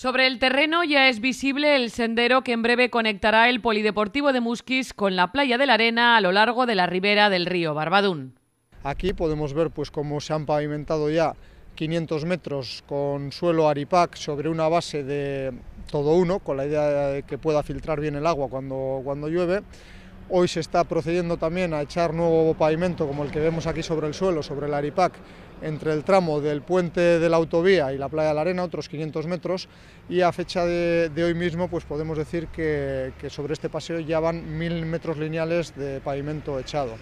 Sobre el terreno ya es visible el sendero que en breve conectará el Polideportivo de Musquis con la playa de la Arena a lo largo de la ribera del río Barbadún. Aquí podemos ver pues cómo se han pavimentado ya 500 metros con suelo Aripac sobre una base de todo uno, con la idea de que pueda filtrar bien el agua cuando, cuando llueve. Hoy se está procediendo también a echar nuevo pavimento, como el que vemos aquí sobre el suelo, sobre el Aripac, entre el tramo del puente de la autovía y la playa de la arena, otros 500 metros, y a fecha de, hoy mismo pues podemos decir que, que sobre este paseo ya van mil metros lineales de pavimento echado.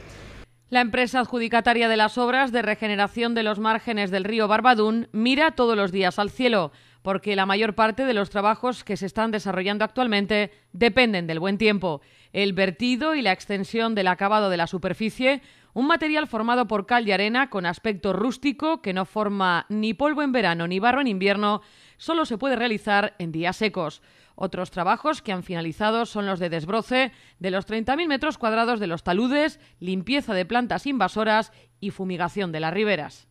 La empresa adjudicataria de las obras de regeneración de los márgenes del río Barbadún mira todos los días al cielo porque la mayor parte de los trabajos que se están desarrollando actualmente dependen del buen tiempo. El vertido y la extensión del acabado de la superficie, un material formado por cal y arena con aspecto rústico que no forma ni polvo en verano ni barro en invierno, solo se puede realizar en días secos. Otros trabajos que han finalizado son los de desbroce de los 30.000 metros cuadrados de los taludes, limpieza de plantas invasoras y fumigación de las riberas.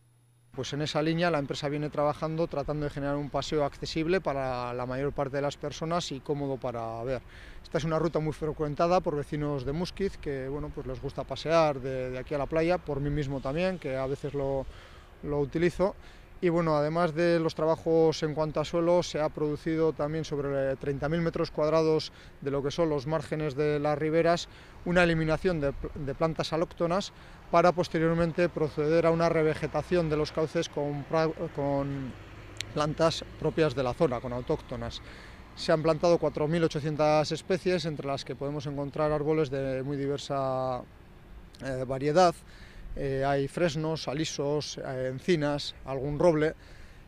Pues en esa línea la empresa viene trabajando tratando de generar un paseo accesible para la mayor parte de las personas y cómodo para ver. Esta es una ruta muy frecuentada por vecinos de Musquiz que pues les gusta pasear de, aquí a la playa, por mí mismo también, que a veces lo, lo utilizo y bueno, además de los trabajos en cuanto a suelo, se ha producido también sobre 30.000 eh, metros cuadrados de lo que son los márgenes de las riberas una eliminación de, plantas alóctonas para posteriormente proceder a una revegetación de los cauces con, plantas propias de la zona, con autóctonas se han plantado 4.800 especies, entre las que podemos encontrar árboles de muy diversa eh, variedad. Eh, hay fresnos, alisos, eh, encinas, algún roble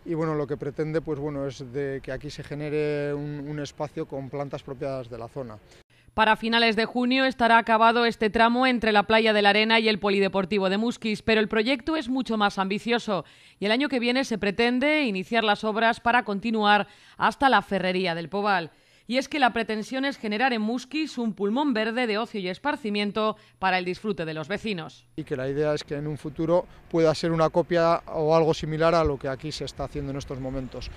y bueno, lo que pretende pues bueno, es de que aquí se genere un, espacio con plantas propias de la zona. Para finales de junio estará acabado este tramo entre la Playa de la Arena y el Polideportivo de Musquis, pero el proyecto es mucho más ambicioso y el año que viene se pretende iniciar las obras para continuar hasta la Ferrería del Pobal y es que la pretensión es generar en Musquis un pulmón verde de ocio y esparcimiento para el disfrute de los vecinos. Y que la idea es que en un futuro pueda ser una copia o algo similar a lo que aquí se está haciendo en estos momentos.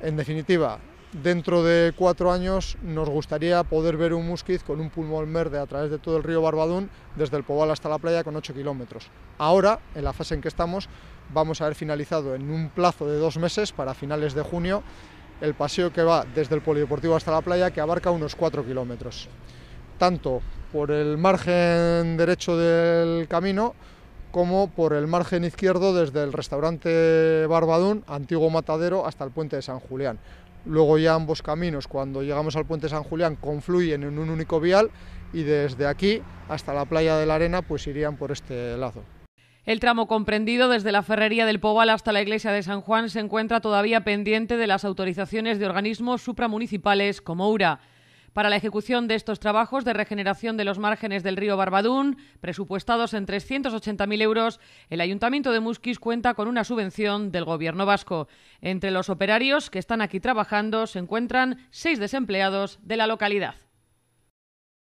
En definitiva, dentro de cuatro años nos gustaría poder ver un musquiz con un pulmón verde a través de todo el río Barbadún, desde el Pobal hasta la playa con ocho kilómetros. Ahora, en la fase en que estamos, vamos a haber finalizado en un plazo de dos meses, para finales de junio, el paseo que va desde el polideportivo hasta la playa, que abarca unos 4 kilómetros, tanto por el margen derecho del camino como por el margen izquierdo desde el restaurante Barbadún, antiguo matadero, hasta el puente de San Julián. Luego ya ambos caminos, cuando llegamos al puente de San Julián, confluyen en un único vial y desde aquí hasta la playa de la Arena pues irían por este lazo. El tramo comprendido desde la Ferrería del Pobal hasta la Iglesia de San Juan se encuentra todavía pendiente de las autorizaciones de organismos supramunicipales como URA. Para la ejecución de estos trabajos de regeneración de los márgenes del río Barbadún, presupuestados en 380.000 euros, el Ayuntamiento de Musquis cuenta con una subvención del Gobierno vasco. Entre los operarios que están aquí trabajando se encuentran seis desempleados de la localidad.